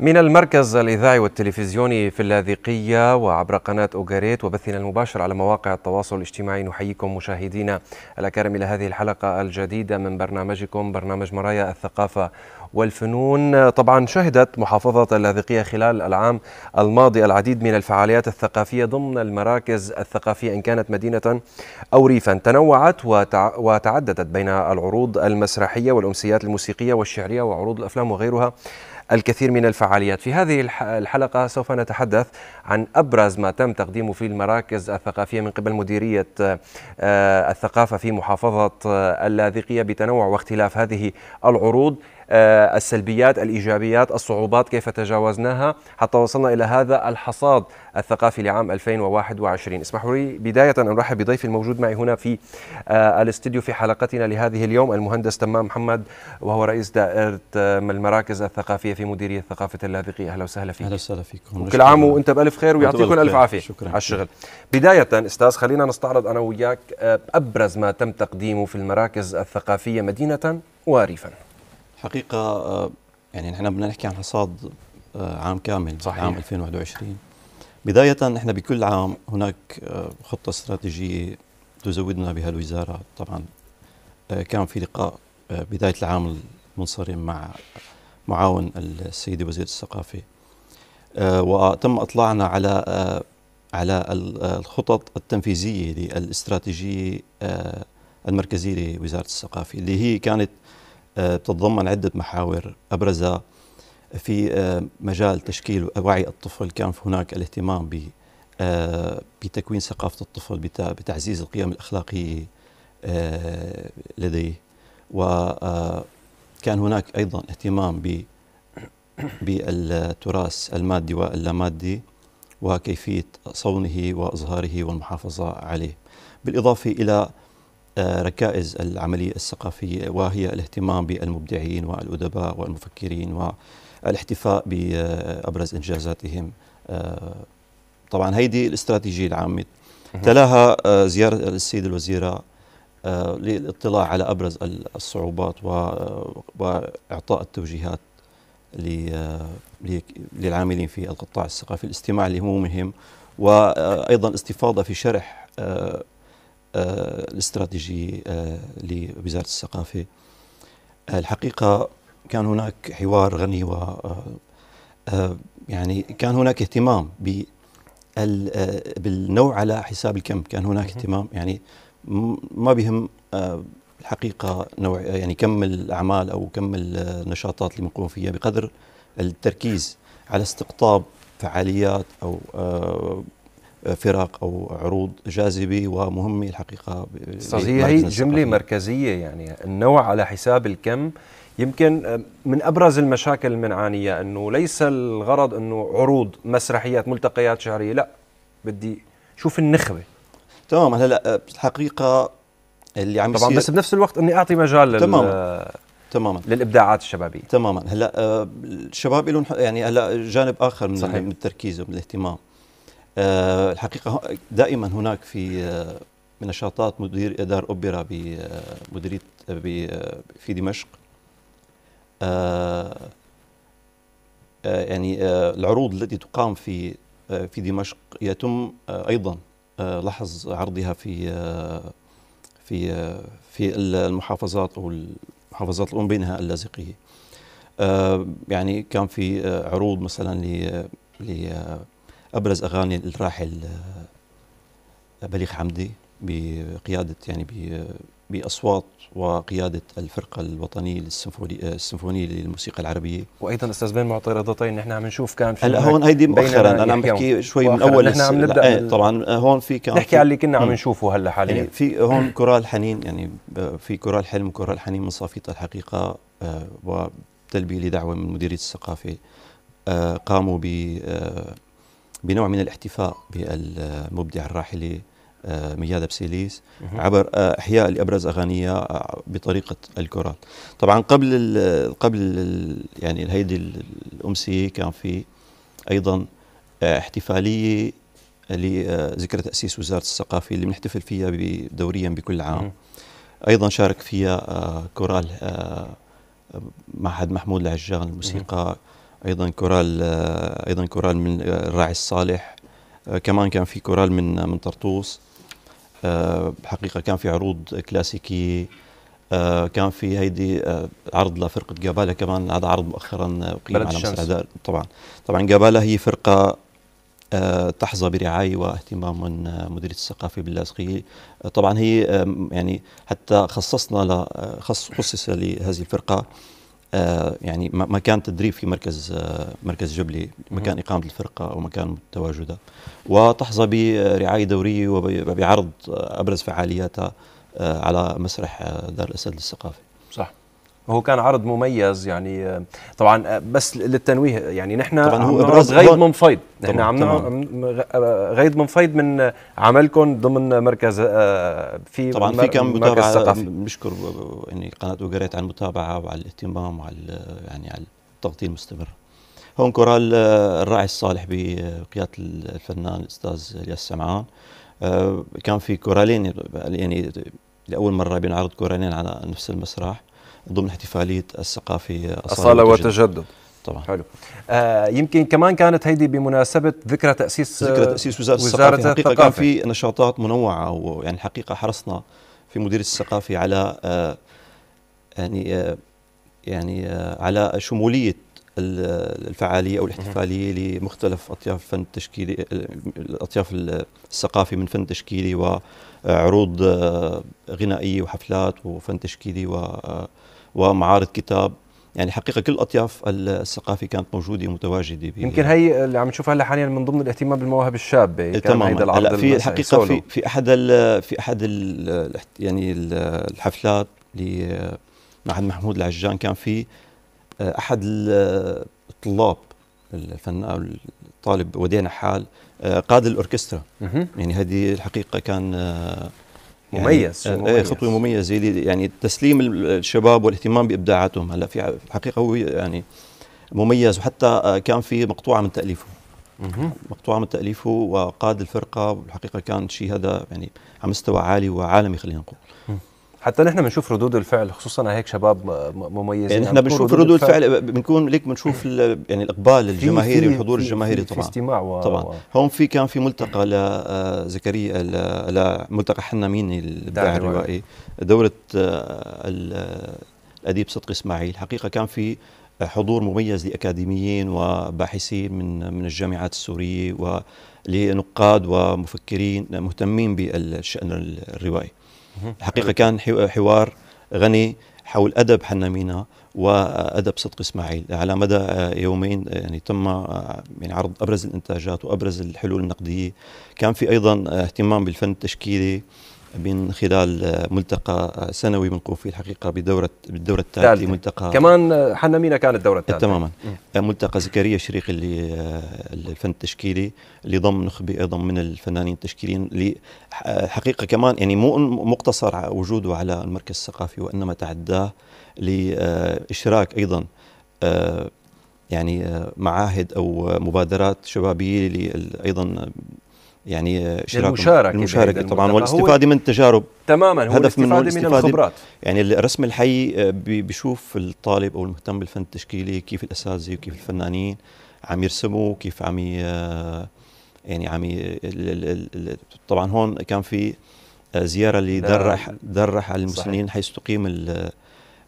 من المركز الإذاعي والتلفزيوني في اللاذقية وعبر قناة أوغاريت وبثنا المباشر على مواقع التواصل الاجتماعي نحييكم مشاهدينا الأكارم إلى هذه الحلقة الجديدة من برنامجكم برنامج مرايا الثقافة والفنون طبعا شهدت محافظة اللاذقية خلال العام الماضي العديد من الفعاليات الثقافية ضمن المراكز الثقافية إن كانت مدينة أو ريفا تنوعت وتعددت بين العروض المسرحية والأمسيات الموسيقية والشعرية وعروض الأفلام وغيرها الكثير من الفعاليات في هذه الحلقة سوف نتحدث عن أبرز ما تم تقديمه في المراكز الثقافية من قبل مديرية آه، الثقافة في محافظة آه، اللاذقية بتنوع واختلاف هذه العروض آه، السلبيات الايجابيات الصعوبات كيف تجاوزناها حتى وصلنا الى هذا الحصاد الثقافي لعام 2021 اسمحوا لي بدايه ان ارحب بضيفي الموجود معي هنا في آه، الاستديو في حلقتنا لهذه اليوم المهندس تمام محمد وهو رئيس دائره آه، المراكز الثقافيه في مديريه ثقافه اللاذقيه اهلا وسهلا فيك اهلا وسهلا فيكم كل عام وانت بالف خير ويعطيكم الف عافيه شكرا على الشغل بدايه استاذ خلينا نستعرض انا وياك ابرز ما تم تقديمه في المراكز الثقافيه مدينه وريفا حقيقه آه، يعني نحن بدنا نحكي عن حصاد آه، عام كامل صحيح. عام 2021 بداية نحن بكل عام هناك آه، خطة استراتيجية تزودنا بها الوزارة طبعا كان في لقاء بداية العام المنصرم مع معاون السيدة وزيرة الثقافة وتم اطلاعنا على على الخطط التنفيذية للاستراتيجية المركزية لوزارة الثقافة اللي هي كانت آه، بتتضمن عدة محاور أبرزها في آه، مجال تشكيل وعي الطفل كان هناك الاهتمام ب آه، بتكوين ثقافة الطفل بتعزيز القيم الأخلاقية لديه وكان هناك أيضا اهتمام ب بالتراث المادي واللامادي وكيفية صونه وإظهاره والمحافظة عليه بالإضافة إلى ركائز العملية الثقافية وهي الاهتمام بالمبدعين والأدباء والمفكرين والاحتفاء بأبرز إنجازاتهم آه، طبعا هيدي الاستراتيجية العامة تلاها آه، زيارة السيد الوزيرة آه، للاطلاع على أبرز الصعوبات وإعطاء التوجيهات للعاملين في القطاع الثقافي الاستماع لهمومهم وأيضا الاستفاضة في شرح آه، الاستراتيجي آه، لوزارة الثقافة آه، الحقيقة كان هناك حوار غني و يعني كان هناك اهتمام بالنوع على حساب الكم كان هناك اهتمام يعني ما بهم الحقيقة نوع يعني كم الأعمال أو كم النشاطات اللي بنقوم فيها بقدر التركيز على استقطاب فعاليات أو فرق او عروض جاذبه ومهمه الحقيقه استاذ هي هي جمله مركزيه يعني النوع على حساب الكم يمكن آه، من ابرز المشاكل اللي بنعانيها انه ليس الغرض انه عروض مسرحيات ملتقيات شهريه لا بدي شوف النخبه تمام هلا آه، الحقيقه اللي عم طبعا بس بنفس الوقت اني اعطي مجال تمام آه، تماما للابداعات الشبابيه تماما هلا الشباب لهم يعني هلا جانب اخر من, صحيح. من التركيز ومن الاهتمام آه، الحقيقة دائما هناك في آه، نشاطات مدير دار أوبرا بمديرية آه، في دمشق يعني العروض التي تقام في في دمشق يتم أيضا لحظ عرضها في في في المحافظات أو المحافظات الأم بينها اللاذقية يعني كان في عروض مثلا ل ابرز اغاني الراحل آه، بليغ حمدي بقياده يعني باصوات وقياده الفرقه الوطنيه آه، السيمفونيه للموسيقى العربيه وايضا استاذ بين معترضتين نحن عم نشوف كان في هلا هون هيدي مؤخرا انا عم بحكي شوي من اول نحن عم نبدا آه طبعا آه، هون في كان نحكي على اللي كنا عم نشوفه هلا حاليا يعني في هون كورال حنين يعني في كورال حلم وكورال حنين من صافيطه الحقيقه آه وتلبيه لدعوه من مديريه الثقافه آه قاموا ب آه بنوع من الاحتفاء بالمبدع الراحل آه، ميادة بسيليس عبر آه، احياء لابرز اغانيها آه، بطريقه الكورال طبعا قبل الـ قبل الـ يعني هيدي الامسيه كان في ايضا احتفاليه لذكرى تاسيس وزاره الثقافه اللي بنحتفل فيها دوريا بكل عام ايضا شارك فيها كورال معهد محمود العجان الموسيقى ايضا كورال ايضا كورال من الراعي الصالح آه، كمان كان في كورال من من طرطوس آه، حقيقه كان في عروض كلاسيكيه آه، كان في هيدي عرض لفرقه جابالا كمان هذا عرض مؤخرا اقيم على مسرح طبعا طبعا جابالا هي فرقه تحظى برعايه واهتمام من مديريه الثقافه باللاذقيه طبعا هي يعني حتى خصصنا خصص لهذه الفرقه آه، يعني مكان تدريب في مركز آه، مركز جبلي مكان إقامة الفرقة أو مكان تواجدها وتحظى برعاية دورية وبعرض أبرز فعالياتها آه، على مسرح دار الأسد الثقافي هو كان عرض مميز يعني طبعا بس للتنويه يعني نحن طبعا هو ابراز غيض منفيض نحن عم آه، غيض منفيض من عملكم ضمن مركز آه، في طبعا في كم متابعه بشكر يعني قناه اوغريت على المتابعه وعلى الاهتمام وعلى يعني على التغطيه المستمره هون كورال آه، الراعي الصالح بقياده الفنان الاستاذ الياس سمعان كان في كورالين يعني لاول مره بينعرض كورالين على نفس المسرح ضمن احتفاليه الثقافه اصاله, أصالة وتجدد. طبعا حلو آه يمكن كمان كانت هيدي بمناسبه ذكرى تاسيس آه، ذكرى تاسيس وزاره, وزارة الثقافه حقيقه كان في نشاطات منوعه ويعني الحقيقه حرصنا في مدير الثقافه على آه يعني آه يعني آه على شموليه الفعاليه او الاحتفاليه لمختلف اطياف الفن التشكيلي الاطياف الثقافي من فن تشكيلي وعروض آه، غنائيه وحفلات وفن تشكيلي و آه، ومعارض كتاب يعني حقيقة كل أطياف الثقافة كانت موجودة ومتواجدة يمكن هي اللي عم نشوفها هلا حاليا من ضمن الاهتمام بالمواهب الشابة تماما هلا في الحقيقة في في أحد الـ في أحد الـ يعني الحفلات لمعهد آه، محمود العجان كان في آه، أحد الطلاب الفنان الطالب وديع نحال آه، قاد الأوركسترا يعني هذه الحقيقة كان يعني مميز يعني ايه خطوه مميزه يعني تسليم الشباب والاهتمام بابداعاتهم هلا في الحقيقه هو يعني مميز وحتى آه، كان في مقطوعه من تاليفه مقطوعه من تاليفه وقاد الفرقه والحقيقه كان شيء هذا يعني على مستوى عالي وعالمي خلينا نقول حتى نحن بنشوف ردود الفعل خصوصا هيك شباب مميزين يعني نحن يعني بنشوف ردود الفعل بنكون ليك بنشوف يعني الاقبال الجماهيري والحضور الجماهيري طبعا في استماع و... طبعا هون في كان في ملتقى لزكريا آه، لملتقى حنا ميني الابداع الروائي دوره آه، الاديب صدقي اسماعيل حقيقه كان في حضور مميز لاكاديميين وباحثين من من الجامعات السوريه ولنقاد ومفكرين مهتمين بالشان الروائي الحقيقه كان حوار غني حول ادب حنامينا وادب صدق اسماعيل على مدى يومين يعني تم يعني عرض ابرز الانتاجات وابرز الحلول النقديه كان في ايضا اهتمام بالفن التشكيلي من خلال ملتقى سنوي بنقوم فيه الحقيقه بدوره بالدوره الثالثه ملتقى كمان حنا مينا كانت الدوره الثالثه تماما ملتقى زكريا شريق اللي الفن التشكيلي اللي ضم نخبه ايضا من الفنانين التشكيليين اللي حقيقه كمان يعني مو مقتصر وجوده على المركز الثقافي وانما تعداه لاشراك ايضا آه، يعني آه، معاهد او مبادرات شبابيه ايضا يعني للمشاركه المشاركه طبعا والاستفاده من التجارب تماما هو هدف من من الخبرات يعني الرسم الحي آه، بيشوف الطالب او المهتم بالفن التشكيلي كيف الاساتذه وكيف الفنانين عم يرسموا كيف عم آه، يعني عم طبعا هون كان في آه، زياره لدرح درح على المسنين حيث تقيم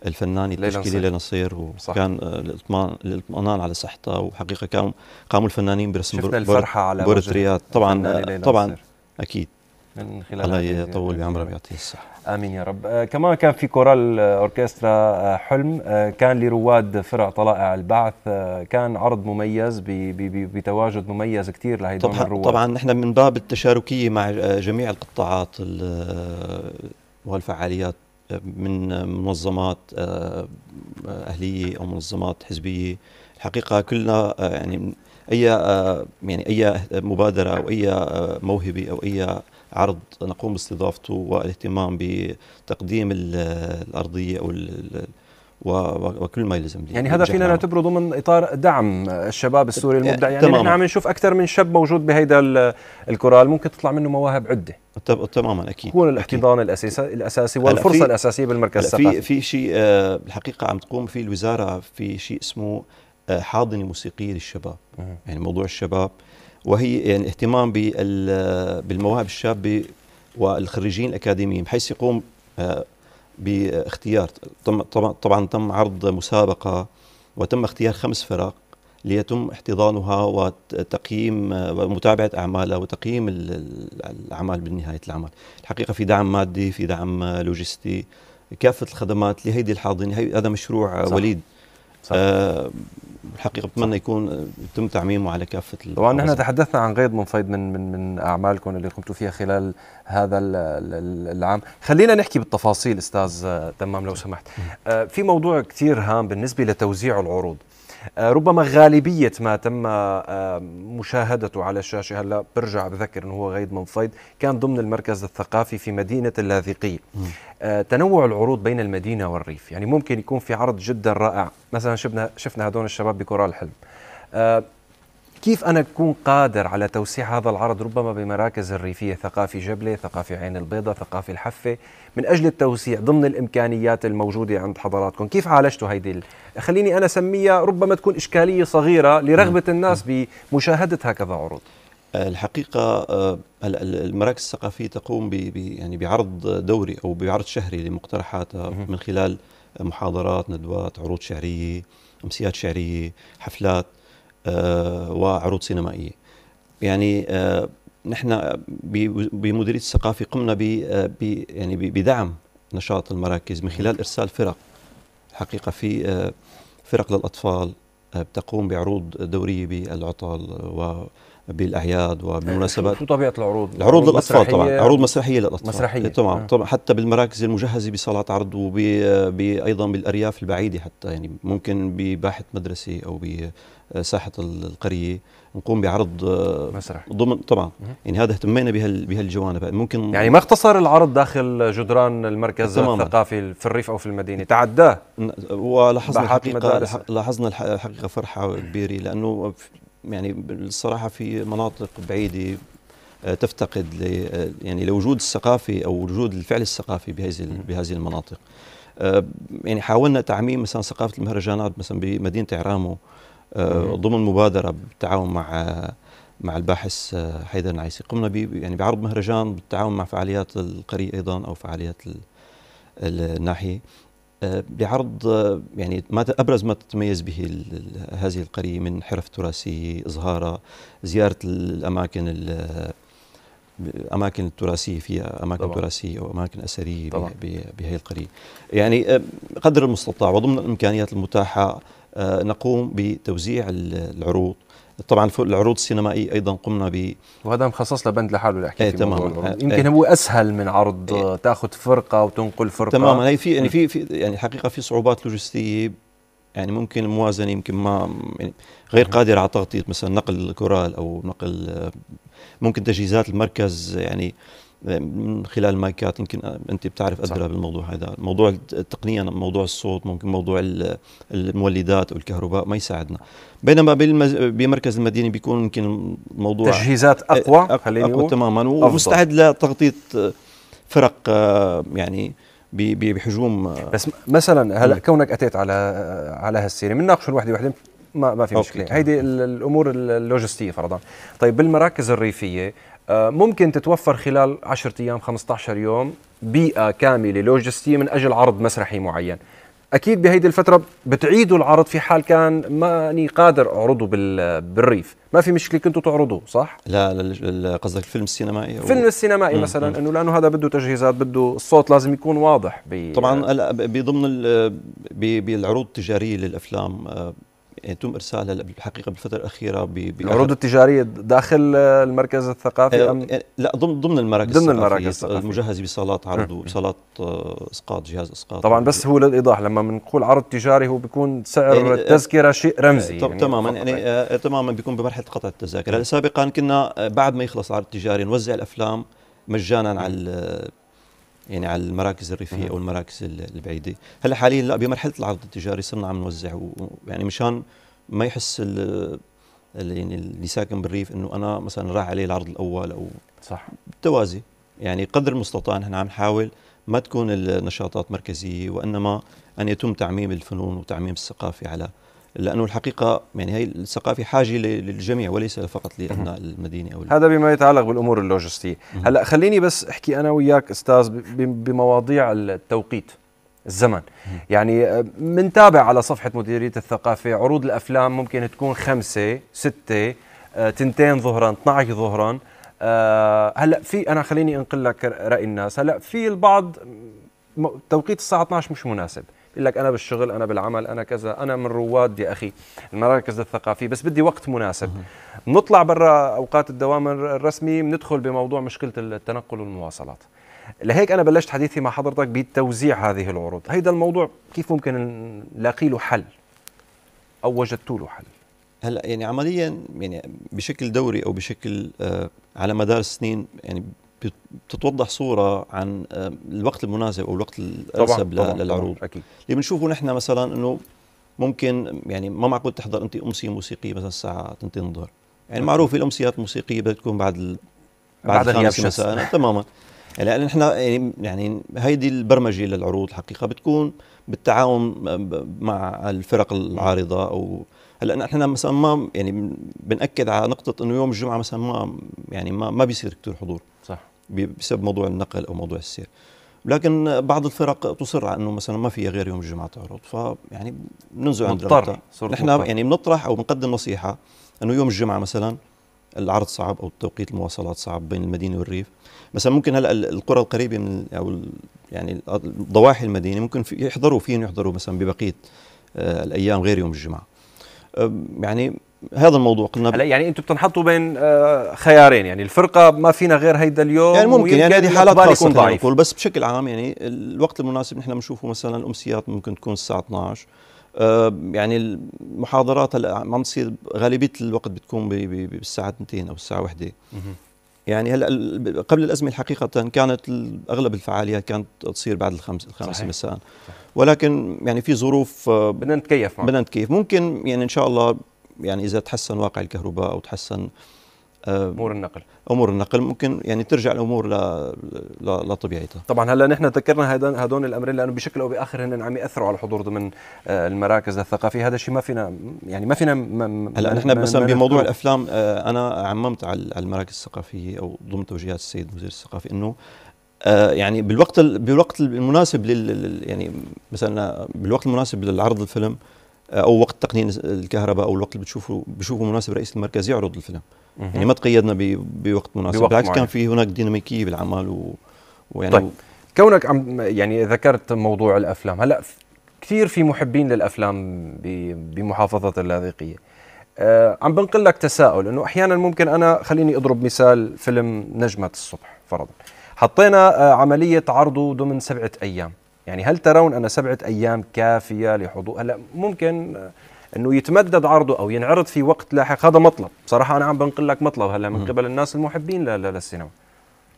الفنان التشكيلي لنصير وكان آه، الاطمئنان على صحته وحقيقه كان قاموا الفنانين برسم شفنا الفرحه على بورتريات طبعا آه، طبعا اكيد من خلال الله يطول بعمره ويعطيه الصحه امين يا رب آه كمان كان في كورال آه، اوركسترا آه حلم آه كان لرواد فرع طلائع البعث آه كان عرض مميز بي بي بي بتواجد مميز كثير لهدول الرواد طبعا نحن من باب التشاركيه مع جميع القطاعات والفعاليات من منظمات آه، آه، اهليه او منظمات حزبيه الحقيقه كلنا آه، يعني اي يعني اي مبادره او اي موهبه او اي عرض نقوم باستضافته والاهتمام بتقديم الارضيه او وكل ما يلزم يعني هذا فينا نعتبره ضمن اطار دعم الشباب السوري إيه، المبدع يعني تماما. نحن عم نشوف اكثر من شاب موجود بهيدا الكورال ممكن تطلع منه مواهب عده تماما اكيد يكون الاحتضان الاساسي الاساسي والفرصه الاساسيه بالمركز الثقافي في في شيء آه، بالحقيقه عم تقوم فيه الوزاره في شيء اسمه آه، حاضنه موسيقيه للشباب يعني موضوع الشباب وهي يعني اهتمام بالمواهب الشابه والخريجين الاكاديميين بحيث يقوم آه، باختيار طبعا تم عرض مسابقة وتم اختيار خمس فرق ليتم احتضانها وتقييم ومتابعة أعمالها وتقييم الأعمال بالنهاية العمل الحقيقة في دعم مادي في دعم لوجستي كافة الخدمات لهيدي الحاضنة هذا مشروع صح. وليد صح. آه الحقيقه بتمنى يكون يتم تعميمه على كافه طبعا نحن تحدثنا عن غيض من فيض من من من اعمالكم اللي قمتوا فيها خلال هذا العام خلينا نحكي بالتفاصيل استاذ آه، تمام لو سمحت آه، في موضوع كثير هام بالنسبه لتوزيع العروض آه، ربما غالبيه ما تم آه، مشاهدته على الشاشه هلا برجع بذكر انه هو غيد صيد كان ضمن المركز الثقافي في مدينه اللاذقيه آه، تنوع العروض بين المدينه والريف يعني ممكن يكون في عرض جدا رائع مثلا شفنا شفنا هدول الشباب بكورال حلم كيف أنا أكون قادر على توسيع هذا العرض ربما بمراكز الريفية ثقافي جبلة ثقافي عين البيضة ثقافي الحفة من أجل التوسيع ضمن الإمكانيات الموجودة عند حضراتكم كيف عالجتوا هيدي خليني أنا أسميها ربما تكون إشكالية صغيرة لرغبة الناس بمشاهدة هكذا عروض آه، الحقيقة آه، المراكز الثقافية تقوم ب يعني بعرض دوري أو بعرض شهري لمقترحاتها من خلال محاضرات ندوات عروض شعرية أمسيات شعرية حفلات آه، وعروض سينمائيه يعني آه، نحن بمديريه الثقافه قمنا ب آه، يعني بدعم نشاط المراكز من خلال ارسال فرق الحقيقه في فرق للاطفال بتقوم بعروض دوريه بالعطل و بالاعياد وبالمناسبات آه، شو طبيعه العروض؟ العروض للاطفال طبعا، عروض مسرحيه للاطفال مسرحيه إيه، طبعا آه. طبعا حتى بالمراكز المجهزه بصالات عرض وايضا بالارياف البعيده حتى يعني ممكن بباحه مدرسه او بساحه القريه نقوم بعرض آه، مسرح ضمن طبعا يعني هذا اهتمينا بهالجوانب يعني ممكن يعني ما اختصر العرض داخل جدران المركز تماما. الثقافي في الريف او في المدينه تعداه ولاحظنا الحقيقه لاحظنا الحقيقه فرحه كبيره لانه يعني الصراحه في مناطق بعيده آه، تفتقد آه، يعني لوجود الثقافي او وجود الفعل الثقافي بهذه بهذه المناطق آه، يعني حاولنا تعميم مثلا ثقافه المهرجانات مثلا بمدينه عرامو ضمن مبادره بالتعاون مع مع الباحث حيدر العيسي قمنا يعني بعرض مهرجان بالتعاون مع فعاليات القرية أيضا أو فعاليات الناحية آه، بعرض آه، يعني ما ابرز ما تتميز به هذه القريه من حرف تراثيه اظهارها زياره الاماكن الاماكن آه، التراثيه فيها اماكن طبعا. تراثيه واماكن اثريه بهي القريه يعني قدر المستطاع وضمن الامكانيات المتاحه نقوم بتوزيع العروض طبعا فوق العروض السينمائيه ايضا قمنا ب وهذا مخصص لبند بند لحاله لحكي ايه تماما إيه، يمكن ايه هو اسهل من عرض ايه تاخذ فرقه وتنقل فرقه تماما هي يعني في يعني في, في يعني حقيقه في صعوبات لوجستيه يعني ممكن الموازنه يمكن ما يعني غير قادره على تغطيه مثلا نقل كورال او نقل ممكن تجهيزات المركز يعني آه من خلال مايكات يمكن انت بتعرف ادرى بالموضوع هذا موضوع تقنيا موضوع الصوت ممكن موضوع المولدات او الكهرباء ما يساعدنا بينما بالمز... بمركز المدينه بيكون يمكن موضوع تجهيزات اقوى اقوى, أقوى تماما ومستعد لتغطيه فرق آه، يعني بحجوم آه، بس مثلا هلا كونك اتيت على آه، على هالسيره بنناقشهم وحده وحده ما ما في مشكله هيدي الامور اللوجستيه فرضا طيب بالمراكز الريفيه ممكن تتوفر خلال 10 ايام 15 يوم بيئه كامله لوجستيه من اجل عرض مسرحي معين اكيد بهيدي الفتره بتعيدوا العرض في حال كان ماني قادر اعرضه بالريف ما في مشكله كنتوا تعرضوه صح لا قصدك الفيلم السينمائي الفيلم السينمائي مم مثلا مم انه لانه هذا بده تجهيزات بده الصوت لازم يكون واضح طبعا هلا بضمن بالعروض التجاريه للافلام آه، يتم ارسالها بالحقيقه بالفتره الاخيره العروض التجاريه داخل المركز الثقافي آه، أم يعني لا ضمن ضمن المراكز ضمن المراكز الثقافية المجهزه بصالات عرض وصالات آه، اسقاط جهاز اسقاط طبعا بس هو للايضاح لما بنقول عرض تجاري هو بيكون سعر يعني التذكره آه، شيء رمزي يعني تماما يعني تماما بيكون بمرحله قطع التذاكر هلا سابقا كنا بعد ما يخلص العرض التجاري نوزع الافلام مجانا على يعني على المراكز الريفيه او المراكز البعيده هلا حاليا لا بمرحله العرض التجاري صرنا عم نوزع يعني مشان ما يحس اللي يعني اللي ساكن بالريف انه انا مثلا راح عليه العرض الاول او صح بالتوازي يعني قدر المستطاع نحن عم نحاول ما تكون النشاطات مركزيه وانما ان يتم تعميم الفنون وتعميم الثقافه على لانه الحقيقه يعني هي الثقافه حاجه للجميع وليس فقط لابناء المدينه او هذا بما يتعلق بالامور اللوجستيه هلا خليني بس احكي انا وياك استاذ بمواضيع التوقيت الزمن يعني بنتابع آه، على صفحه مديريه الثقافه عروض الافلام ممكن تكون خمسة ستة آه، تنتين ظهرا 12 ظهرا آه، هلا في انا خليني انقل لك راي الناس هلا في البعض توقيت الساعه 12 مش مناسب بيقول لك انا بالشغل انا بالعمل انا كذا انا من رواد يا اخي المراكز الثقافيه بس بدي وقت مناسب بنطلع برا اوقات الدوام الرسمي بندخل بموضوع مشكله التنقل والمواصلات لهيك انا بلشت حديثي مع حضرتك بتوزيع هذه العروض هيدا الموضوع كيف ممكن نلاقي له حل او وجدت له حل هلا يعني عمليا يعني بشكل دوري او بشكل آه على مدار السنين يعني بتتوضح صوره عن آه، الوقت المناسب او الوقت الانسب للعروض طبعاً اكيد اللي بنشوفه نحن مثلا انه ممكن يعني ما معقول تحضر انت امسيه موسيقيه مثلا الساعه 2 الظهر يعني معروف الامسيات الموسيقيه بدها تكون بعد ال... بعد, بعد الخامسه مساء نعم، تماما يعني نحن يعني يعني هيدي البرمجه للعروض الحقيقه بتكون بالتعاون آه، مع الفرق العارضه او هلا نحن مثلا ما يعني بناكد على نقطه انه يوم الجمعه مثلا ما يعني ما ما بيصير كثير حضور بسبب موضوع النقل او موضوع السير لكن بعض الفرق تصر على انه مثلا ما في غير يوم الجمعه تعرض فيعني بننزل عند نحن يعني بنطرح او بنقدم نصيحه انه يوم الجمعه مثلا العرض صعب او توقيت المواصلات صعب بين المدينه والريف مثلا ممكن هلا القرى القريبه من او يعني ضواحي المدينه ممكن يحضروا فيهم يحضروا مثلا ببقيه آه، الايام غير يوم الجمعه يعني هذا الموضوع قلنا هلا يعني انتم بتنحطوا بين آه، خيارين يعني الفرقه ما فينا غير هيدا اليوم يعني ممكن يعني هذه حالات خاصه يعني ضعيف بس بشكل عام يعني الوقت المناسب نحن بنشوفه مثلا الامسيات ممكن تكون الساعه 12 آه، يعني المحاضرات هلا عم تصير غالبيه الوقت بتكون بالساعه 2 او الساعه 1 يعني هلا قبل الازمه حقيقه كانت اغلب الفعاليات كانت تصير بعد الخمس الخمس مساء ولكن يعني في ظروف آه، بدنا نتكيف معها بدنا نتكيف ممكن يعني ان شاء الله يعني اذا تحسن واقع الكهرباء او تحسن آه، امور النقل امور النقل ممكن يعني ترجع الامور ل... لطبيعتها طبعا هلا نحن ذكرنا هدول الامرين لانه بشكل او باخر هن عم ياثروا على الحضور ضمن آه، المراكز الثقافيه هذا الشيء ما فينا يعني ما فينا م... هلا نحن مثلا بموضوع الافلام آه، انا عممت على المراكز الثقافيه او ضمن توجيهات السيد وزير الثقافي انه يعني بالوقت ال... بالوقت المناسب لل يعني مثلا بالوقت المناسب للعرض الفيلم او وقت تقنين الكهرباء او الوقت اللي بتشوفه بشوفه مناسب رئيس المركز يعرض الفيلم مه. يعني ما تقيدنا بوقت مناسب بوقت بالعكس معين. كان في هناك ديناميكيه بالعمل و... ويعني طيب. كونك عم يعني ذكرت موضوع الافلام هلا كثير في محبين للافلام بمحافظه اللاذقيه أه عم بنقل لك تساؤل انه احيانا ممكن انا خليني اضرب مثال فيلم نجمه الصبح فرضا حطينا آه، عمليه عرضه ضمن سبعه ايام يعني هل ترون أن سبعة أيام كافية لحضور هلا ممكن آه، انه يتمدد عرضه او ينعرض في وقت لاحق هذا مطلب صراحه انا عم بنقل لك مطلب هلا من قبل الناس المحبين للسينما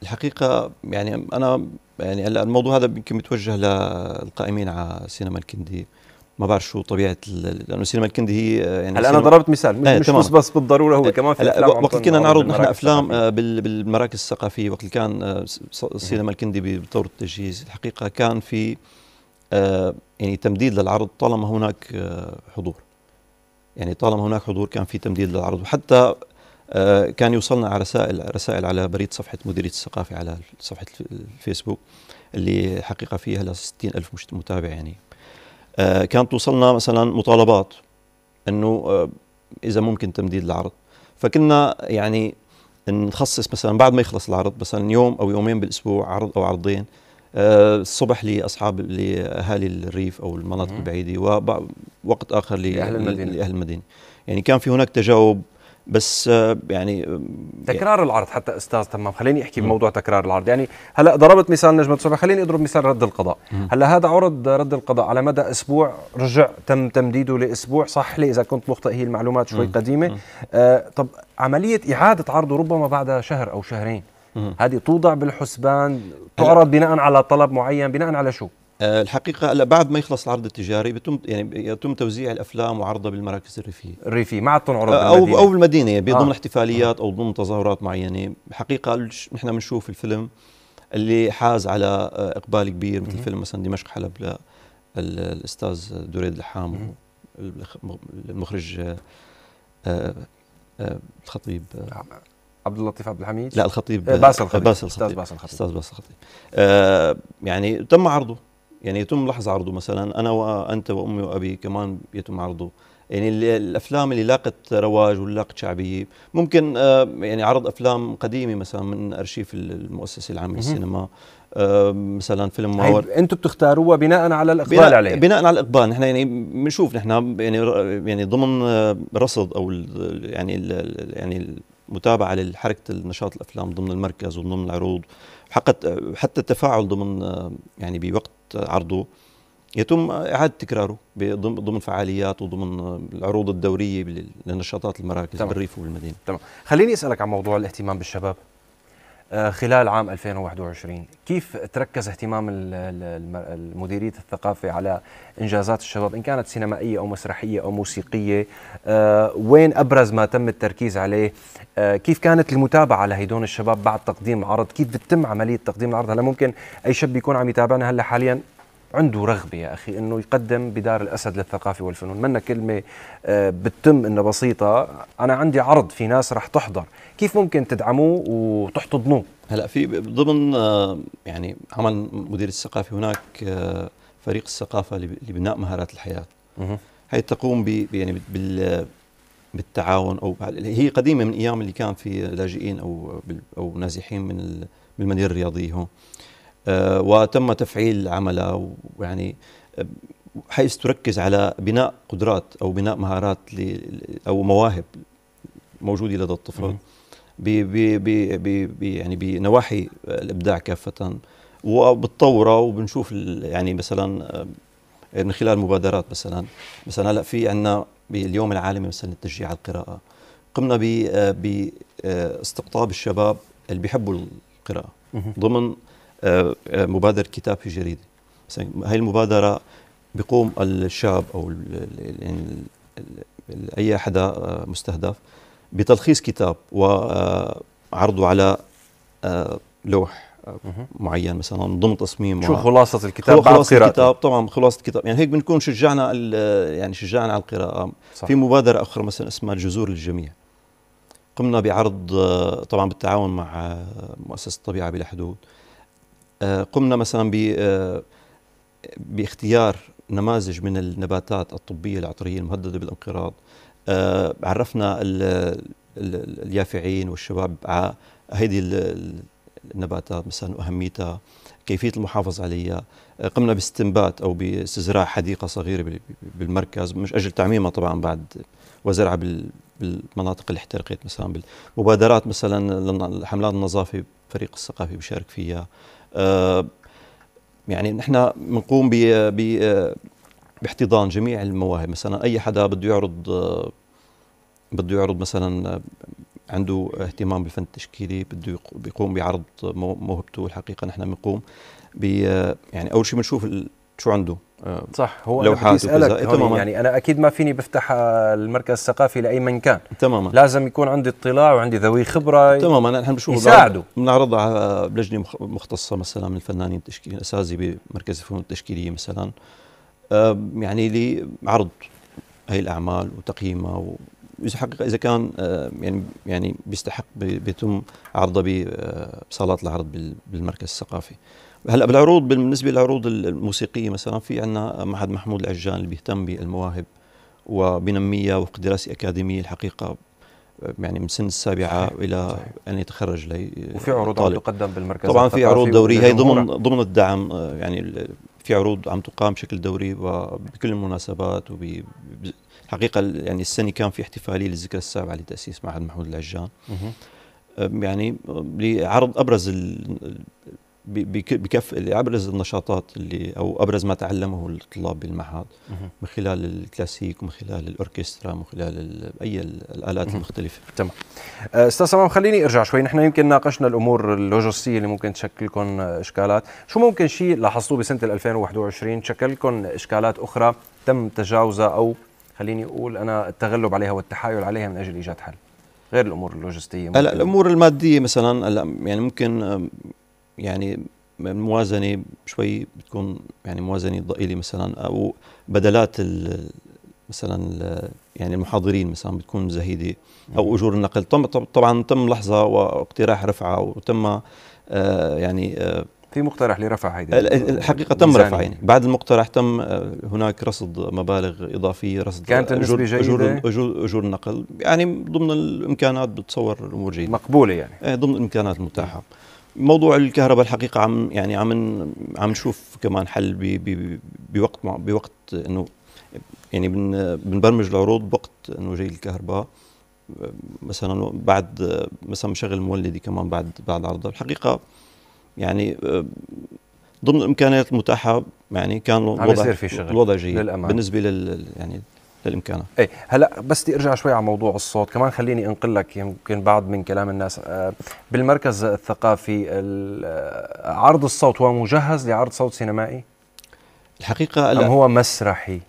الحقيقه يعني انا يعني الموضوع هذا يمكن متوجه للقائمين على سينما الكندي ما بعرف شو طبيعه لانه سينما الكندي هي آه، يعني هلا انا ضربت مثال مش, مش بس, بس بالضروره هو كمان في وقت كنا نعرض نحن افلام آه، بالمراكز الثقافيه وقت كان آه، سينما الكندي بدور التجهيز الحقيقه كان في يعني تمديد للعرض طالما هناك حضور يعني طالما هناك حضور كان في تمديد للعرض وحتى كان يوصلنا على رسائل رسائل على بريد صفحه مديريه الثقافه على صفحه الفيسبوك اللي حقيقه فيها ل 60000 متابع يعني آه، كانت توصلنا مثلا مطالبات انه آه، اذا ممكن تمديد العرض فكنا يعني نخصص مثلا بعد ما يخلص العرض مثلا يوم او يومين بالاسبوع عرض او عرضين آه، الصبح لاصحاب لاهالي الريف او المناطق البعيده ووقت اخر لاهل المدينه, لأهل المدينة. يعني كان في هناك تجاوب بس آه، يعني آه، تكرار يعني العرض حتى استاذ تمام خليني احكي بموضوع تكرار العرض يعني هلا ضربت مثال نجمه صبحي خليني اضرب مثال رد القضاء هلا هذا عرض رد القضاء على مدى اسبوع رجع تم تمديده لاسبوع صح لي اذا كنت مخطئ هي المعلومات شوي قديمه آه طب عمليه اعاده عرضه ربما بعد شهر او شهرين هذه توضع بالحسبان تعرض بناء على طلب معين بناء على شو آه، الحقيقة بعد ما يخلص العرض التجاري بتم يعني يتم توزيع الأفلام وعرضها بالمراكز الريفية الريفية ما عاد تنعرض آه، أو بالمدينة. أو بالمدينة يعني بضمن آه. احتفاليات أو ضمن تظاهرات معينة حقيقة نحن بنشوف الفيلم اللي حاز على آه، إقبال كبير مثل فيلم مثلا دمشق حلب للأستاذ دريد لحام المخرج الخطيب نعم. عبد اللطيف عبد الحميد لا الخطيب باسل الخطيب باسل الخطيب استاذ باسل الخطيب استاذ باسل الخطيب آه يعني تم عرضه يعني يتم لحظة عرضه مثلا انا وانت وامي وابي كمان يتم عرضه يعني الافلام اللي لاقت رواج ولاقت شعبيه ممكن آه، يعني عرض افلام قديمه مثلا من ارشيف المؤسسه العامه للسينما مثلا فيلم ماور انتم بتختاروها بناء على الاقبال بناء عليه بناء على الاقبال نحن يعني بنشوف نحن يعني يعني ضمن آه، رصد او يعني يعني المتابعه لحركه النشاط الافلام ضمن المركز وضمن العروض حتى التفاعل ضمن آه، يعني بوقت عرضه يتم إعادة تكراره ضمن فعاليات وضمن العروض الدورية للنشاطات المراكز تمام. بالريف وبالمدينة تمام خليني أسألك عن موضوع الاهتمام بالشباب آه، خلال عام 2021 كيف تركز اهتمام مديرية الثقافة على إنجازات الشباب إن كانت سينمائية أو مسرحية أو موسيقية آه، وين أبرز ما تم التركيز عليه آه، كيف كانت المتابعة لهيدون الشباب بعد تقديم عرض كيف بتتم عملية تقديم العرض هلا ممكن أي شاب يكون عم يتابعنا هلا حاليا عنده رغبة يا أخي أنه يقدم بدار الأسد للثقافة والفنون منا كلمة بتتم أنها بسيطة أنا عندي عرض في ناس رح تحضر كيف ممكن تدعموه وتحتضنوه هلا في ضمن آه، يعني عمل مدير الثقافه هناك آه، فريق الثقافه لبناء مهارات الحياه هي تقوم ب يعني بال بالتعاون او هي قديمه من ايام اللي كان في لاجئين او او نازحين من بالمدينه الرياضيه هون آه، وتم تفعيل عملها ويعني حيث تركز على بناء قدرات او بناء مهارات او مواهب موجوده لدى الطفل ب ب ب يعني بنواحي الابداع كافه وبتطورة وبنشوف يعني مثلا آه، من خلال مبادرات مثلا مثلا هلا في عندنا باليوم العالمي مثلا للتشجيع على القراءه قمنا باستقطاب آه، آه، الشباب اللي بيحبوا القراءه ضمن مبادره كتاب في جريده مثلا هاي المبادره بيقوم الشاب او اي حدا مستهدف بتلخيص كتاب وعرضه على آه، لوح آه، معين مثلا ضمن تصميم شو خلاصة الكتاب خلاصة الكتاب قراءة. طبعا خلاصة الكتاب يعني هيك بنكون شجعنا يعني شجعنا على القراءة صح. في مبادرة أخرى مثلا اسمها الجذور للجميع قمنا بعرض آه، طبعا بالتعاون مع مؤسسة الطبيعة بلا حدود قمنا مثلا باختيار نماذج من النباتات الطبية العطرية المهددة بالانقراض آه، عرفنا اليافعين والشباب على هذه النباتات مثلا واهميتها كيفيه المحافظه عليها آه، قمنا باستنبات او باستزراع حديقه صغيره بالمركز مش اجل تعميمها طبعا بعد وزرعها بالمناطق اللي احترقت مثلا مبادرات مثلا الحملات النظافه فريق الثقافي بيشارك فيها آه، يعني نحن بنقوم ب باحتضان جميع المواهب مثلا اي حدا بده يعرض بده يعرض مثلا عنده اهتمام بالفن التشكيلي بده يقوم بعرض موهبته الحقيقه نحن بنقوم يعني اول شيء بنشوف شو عنده آه، صح هو لو بدي إيه، تماما يعني انا اكيد ما فيني بفتح المركز الثقافي لاي من كان تماما لازم يكون عندي اطلاع وعندي ذوي خبره تماما نحن بنشوف يساعدوا بنعرضها على لجنه مختصه مثلا من الفنانين التشكيليين الاساتذه بمركز الفنون التشكيليه مثلا يعني لعرض هي الاعمال وتقييمها واذا حقق اذا كان يعني يعني بيستحق بيتم عرضه بصالات العرض بالمركز الثقافي. هلا بالعروض بالنسبه للعروض الموسيقيه مثلا في عندنا معهد محمود العجان اللي بيهتم بالمواهب وبنميها وفق دراسه اكاديميه الحقيقه يعني من سن السابعه الى ان يتخرج لي وفي عروض تقدم بالمركز طبعا في عروض دوريه هي ضمن ضمن الدعم آه، يعني في عروض عم تقام بشكل دوري وبكل المناسبات وبحقيقه يعني السنه كان في احتفاليه للذكرى السابعه لتاسيس معهد محمود العجان يعني لعرض ابرز بكف ابرز النشاطات اللي او ابرز ما تعلمه الطلاب بالمعهد من خلال الكلاسيك ومن خلال الاوركسترا من خلال اي الالات المختلفه تمام استاذ سمام خليني ارجع شوي نحن يمكن ناقشنا الامور اللوجستيه اللي ممكن تشكل لكم اشكالات شو ممكن شيء لاحظتوه بسنه 2021 شكل لكم اشكالات اخرى تم تجاوزها او خليني اقول انا التغلب عليها والتحايل عليها من اجل ايجاد حل غير الامور اللوجستيه هلا الامور الماديه مثلا يعني ممكن يعني موازنه شوي بتكون يعني موازنه ضئيله مثلا او بدلات مثلا يعني المحاضرين مثلا بتكون زهيده او اجور النقل تم طبعا تم لحظه واقتراح رفعه وتم آه يعني آه في مقترح لرفع هيدي الحقيقه تم رفع يعني بعد المقترح تم آه، هناك رصد مبالغ اضافيه رصد كانت آه، أجور جيده اجور اجور النقل يعني ضمن الامكانات بتصور الامور جيده مقبوله يعني إيه، ضمن الامكانات المتاحه موضوع الكهرباء الحقيقه عم يعني عم عم نشوف كمان حل بي بي بوقت بوقت انه يعني بن بنبرمج العروض بوقت انه جاي الكهرباء مثلا بعد مثلا مشغل مولدي كمان بعد بعد عرضه الحقيقه يعني ضمن الامكانيات المتاحه يعني كان الوضع عم يصير في شغل الوضع جيد للأمان. بالنسبه لل يعني للامكانات ايه هلا بس بدي ارجع شوي على موضوع الصوت كمان خليني انقل لك يمكن بعض من كلام الناس آه، بالمركز الثقافي آه، عرض الصوت هو مجهز لعرض صوت سينمائي الحقيقه أم هو مسرحي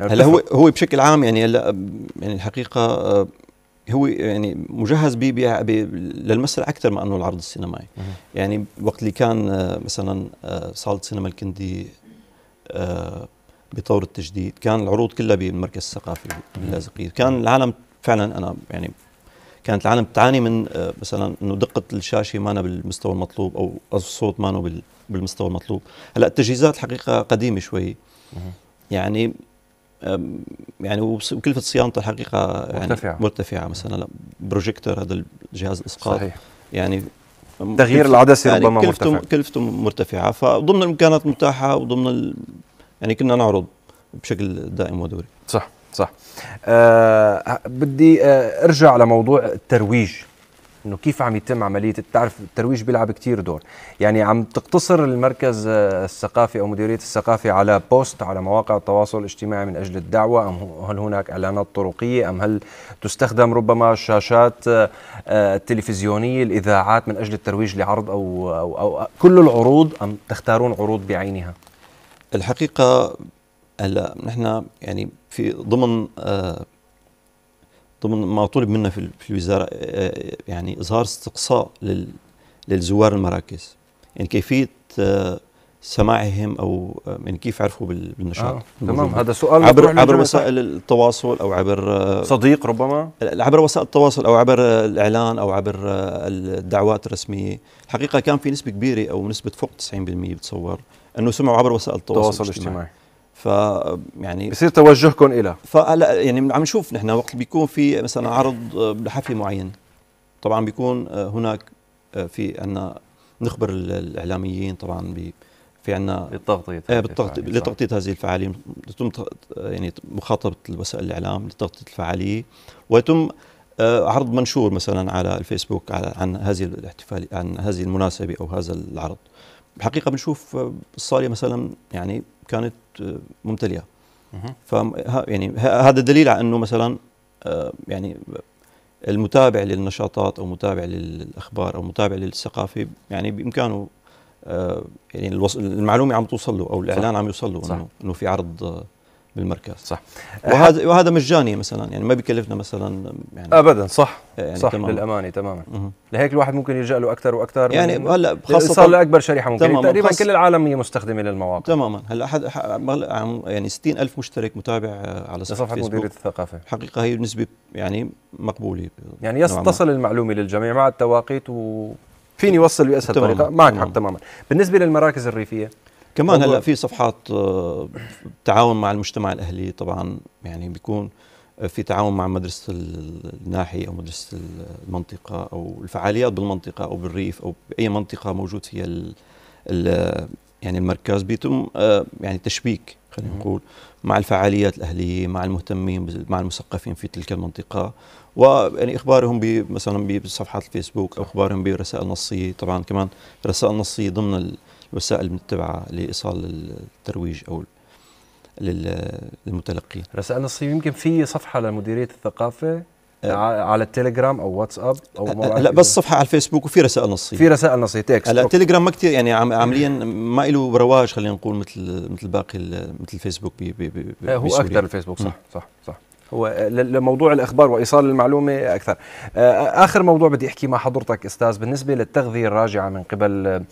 هلا هو هو بشكل عام يعني هلا يعني الحقيقه آه، هو يعني مجهز بي بي بي للمسرح اكثر ما انه العرض السينمائي يعني وقت اللي كان مثلا صاله سينما الكندي بطور التجديد كان العروض كلها بالمركز الثقافي باللاذقية كان العالم فعلا أنا يعني كانت العالم تعاني من آه، مثلا انه دقه الشاشه مانا بالمستوى المطلوب او الصوت مانو بالمستوى المطلوب هلا التجهيزات الحقيقه قديمه شوي يعني يعني وكلفه صيانته الحقيقه يعني مرتفعه مرتفعه مثلا بروجيكتور هذا الجهاز الاسقاط صحيح يعني تغيير العدسه يعني ربما كلفته مرتفع كلفته مرتفعه فضمن الامكانات المتاحه وضمن يعني كنا نعرض بشكل دائم ودوري صح صح أه بدي أه ارجع لموضوع الترويج انه كيف عم يتم عمليه بتعرف الترويج بيلعب كثير دور يعني عم تقتصر المركز آه، الثقافي او مديريه الثقافه على بوست على مواقع التواصل الاجتماعي من اجل الدعوه ام هل هناك اعلانات طرقيه ام هل تستخدم ربما الشاشات التلفزيونيه آه، آه، الاذاعات من اجل الترويج لعرض او او, أو كل العروض ام تختارون عروض بعينها الحقيقه هلا نحن يعني في ضمن آه ضمن ما طلب منا في الوزاره آه،, آه يعني اظهار استقصاء لل للزوار المراكز يعني كيفيه آه سماعهم او آه، يعني كيف عرفوا بالنشاط آه. تمام هذا سؤال عبر آه، عبر وسائل التواصل او عبر صديق ربما عبر وسائل التواصل او عبر الاعلان او عبر الدعوات الرسميه الحقيقه كان في نسبه كبيره او نسبه فوق 90% بتصور انه سمعوا عبر وسائل التواصل الاجتماعي الاجتماعي. ف يعني بصير توجهكم الى فهلا يعني عم نشوف نحن وقت بيكون في مثلا عرض لحفل معين طبعا بيكون آه، هناك آه، في عندنا نخبر الاعلاميين طبعا في عندنا بالتغطيه ايه آه، بالتغطية لتغطيه هذه الفعاليه يتم يعني مخاطبه وسائل الاعلام لتغطيه الفعاليه ويتم عرض منشور مثلا على الفيسبوك على عن هذه الاحتفال عن هذه المناسبه او هذا العرض الحقيقه بنشوف آه، الصاليه مثلا يعني كانت آه، ممتلئه ف يعني هذا دليل على انه مثلا آه، يعني المتابع للنشاطات او متابع للاخبار او متابع للثقافه يعني بامكانه يعني المعلومه عم توصل له او الاعلان صح. عم يوصل له انه في عرض بالمركز صح وهذا وهذا مجاني مثلا يعني ما بيكلفنا مثلا يعني ابدا صح يعني صح تمام. للامانه تماما لهيك الواحد ممكن يلجا له اكثر واكثر يعني هلا خاصه صار لاكبر شريحه ممكن تماماً. تقريبا كل العالم هي مستخدمه للمواقع تماما هلا احد يعني 60 يعني الف مشترك متابع آه، على صفحه صفحة مديريه الثقافه حقيقه هي نسبه يعني مقبوله يعني تصل المعلومه للجميع مع التواقيت و فيني باسهل طريقه معك حق تماما بالنسبه للمراكز الريفيه كمان هلا في صفحات آه، تعاون مع المجتمع الاهلي طبعا يعني بيكون آه، في تعاون مع مدرسه الناحيه او مدرسه المنطقه او الفعاليات بالمنطقه او بالريف او باي منطقه موجود فيها يعني المركز بيتم آه، يعني تشبيك خلينا نقول مع الفعاليات الاهليه مع المهتمين مع المثقفين في تلك المنطقه ويعني اخبارهم مثلا بصفحات الفيسبوك او اخبارهم برسائل نصيه طبعا كمان رسائل نصيه ضمن وسائل متبعه لايصال الترويج او للمتلقين رسائل نصية يمكن في صفحة لمديرية الثقافة أه على التليجرام او واتساب او أه, آه، لا بس صفحه على الفيسبوك وفي رسائل نصيه في رسائل نصيه تكست هلا التليجرام ما كثير يعني عمليا ما له رواج خلينا نقول مثل مثل باقي مثل الفيسبوك بي بي بي هو اكثر الفيسبوك صح صح صح هو لموضوع الاخبار وايصال المعلومه اكثر. اخر موضوع بدي احكي مع حضرتك استاذ بالنسبه للتغذيه الراجعه من قبل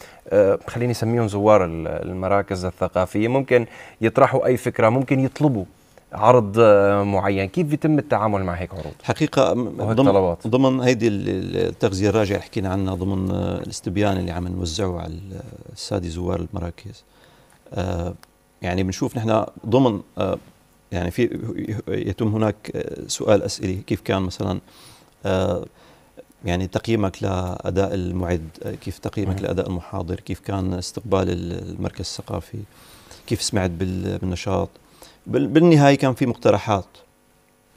خليني اسميهم زوار المراكز الثقافيه، ممكن يطرحوا اي فكره، ممكن يطلبوا عرض معين، كيف بيتم التعامل مع هيك عروض؟ حقيقه ضمن ضمن هيدي التغذيه الراجعه اللي حكينا عنها ضمن الاستبيان اللي عم نوزعه على الساده زوار المراكز. يعني بنشوف نحن ضمن يعني في يتم هناك سؤال اسئله كيف كان مثلا آه، يعني تقييمك لاداء المعد كيف تقييمك لاداء المحاضر كيف كان استقبال المركز الثقافي كيف سمعت بالنشاط بالنهايه كان في مقترحات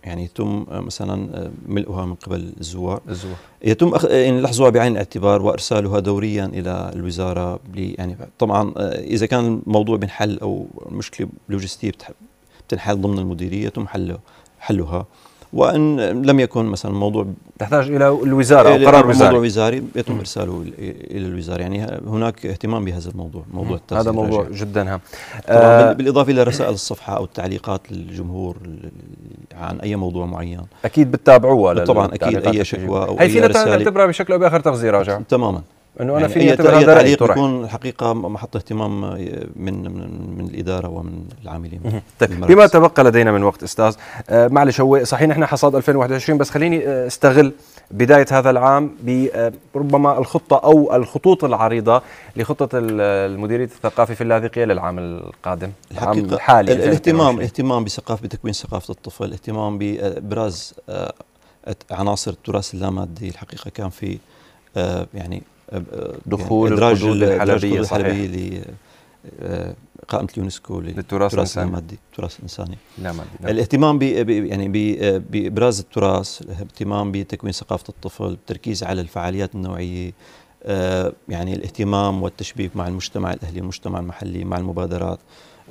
يعني يتم آه، مثلا آه، ملؤها من قبل الزوار الزوار يتم أخ... يعني لحظها بعين الاعتبار وارسالها دوريا الى الوزاره يعني طبعا اذا كان الموضوع بنحل او مشكله لوجستيه بتحب تنحل ضمن المديريه تم حله حلها وان لم يكن مثلا موضوع تحتاج الى الوزاره او قرار وزاري موضوع وزاري يتم ارساله الى الوزاره يعني هناك اهتمام بهذا الموضوع موضوع التغذيه هذا موضوع الراجع. جدا هام آه، بالاضافه الى رسائل الصفحه او التعليقات للجمهور عن اي موضوع معين اكيد بتتابعوها طبعا اكيد اي شكوى او هي فينا نعتبرها بشكل او باخر تغذيه راجع تماما انه انا يعني في يعني اي تعليق يكون الحقيقه محط اهتمام من من, من الاداره ومن العاملين طيب. بما تبقى لدينا من وقت استاذ آه معلش هو صحيح نحن حصاد 2021 بس خليني آه، استغل بدايه هذا العام بربما آه، الخطه او الخطوط العريضه لخطه المديريه الثقافي في اللاذقيه للعام القادم العام الحالي الاهتمام الاهتمام بثقافه بتكوين ثقافه الطفل الاهتمام بابراز آه، عناصر التراث اللامادي الحقيقه كان في يعني دخول يعني القدود الحلبيه الحلبيه قائمه اليونسكو للتراث الانساني المادي التراث الانساني لا مادي الاهتمام بي يعني بابراز التراث الاهتمام بتكوين ثقافه الطفل التركيز على الفعاليات النوعيه آه، يعني الاهتمام والتشبيك مع المجتمع الاهلي المجتمع المحلي مع المبادرات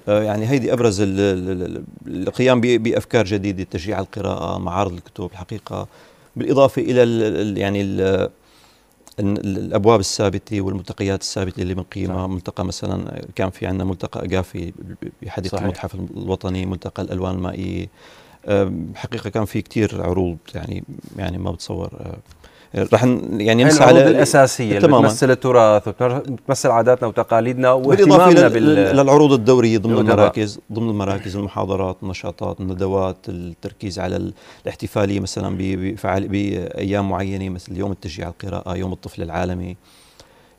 آه، يعني هيدي ابرز القيام بافكار جديده تشجيع القراءه معارض الكتب الحقيقه بالاضافه الى الـ يعني ال الابواب الثابته والملتقيات الثابته اللي بنقيمها ملتقى مثلا كان في عندنا ملتقى اقافي بحديقه المتحف الوطني ملتقى الالوان المائيه حقيقه كان في كثير عروض يعني يعني ما بتصور رح يعني نمسح على الاساسيه تماما. اللي بتمثل التراث وتمثل عاداتنا وتقاليدنا واهتمامنا بال... للعروض الدوريه ضمن المراكز ضمن المراكز المحاضرات النشاطات الندوات التركيز على الاحتفاليه مثلا بفعال بايام معينه مثل يوم التشجيع على القراءه يوم الطفل العالمي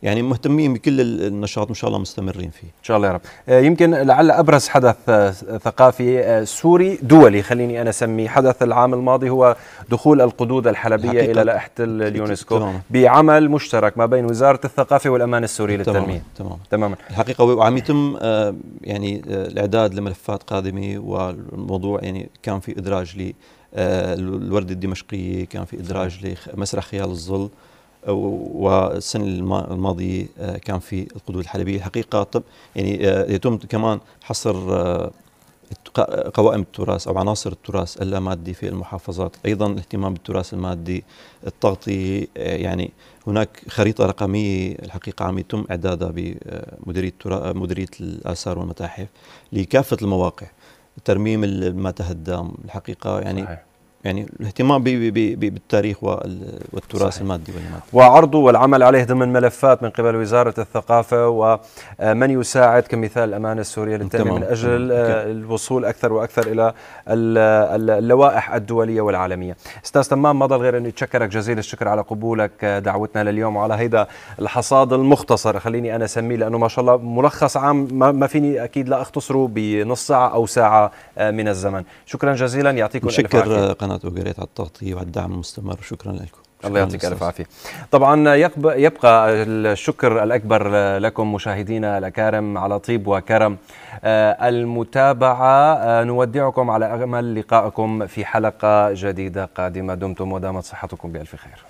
يعني مهتمين بكل النشاط ان شاء الله مستمرين فيه ان شاء الله يا رب آه، يمكن لعل ابرز حدث آه، ثقافي آه، سوري دولي خليني انا اسميه حدث العام الماضي هو دخول القدود الحلبيه الى لائحه اليونسكو بعمل مشترك ما بين وزاره الثقافه والامان السوري للتنميه تمام تماما الحقيقه وعم يتم يعني الاعداد لملفات قادمه والموضوع يعني كان في ادراج للورده الدمشقيه كان في ادراج لمسرح خيال الظل والسنة الماضية آه، كان في القدود الحلبية الحقيقة طب يعني آه، يتم كمان حصر آه، قوائم التراث أو عناصر التراث اللامادي في المحافظات أيضا الاهتمام بالتراث المادي التغطية يعني هناك خريطة رقمية الحقيقة عم يتم إعدادها بمديرية مديرية الآثار والمتاحف لكافة المواقع ترميم ما تهدم الحقيقة يعني صحيح. يعني الاهتمام بي بي بي بالتاريخ والتراث صحيح. المادي والمادي وعرضه والعمل عليه ضمن ملفات من قبل وزارة الثقافة ومن آه، يساعد كمثال الأمانة السورية للتنمية من أجل تمام. آه، الوصول أكثر وأكثر إلى اللوائح الدولية والعالمية أستاذ تمام ما ضل غير أن يتشكرك جزيل الشكر على قبولك آه، دعوتنا لليوم وعلى هيدا الحصاد المختصر خليني أنا أسميه لأنه ما شاء الله ملخص عام ما فيني أكيد لا أختصره بنص ساعة أو ساعة من الزمن شكرا جزيلا يعطيكم شكر قناة القناه وقريت على التغطيه وعلى الدعم المستمر شكرا لكم الله يعطيك الف عافيه. طبعا يبقى الشكر الاكبر لكم مشاهدينا الاكارم على طيب وكرم آه، المتابعه آه، نودعكم على امل لقائكم في حلقه جديده قادمه دمتم ودامت صحتكم بالف خير.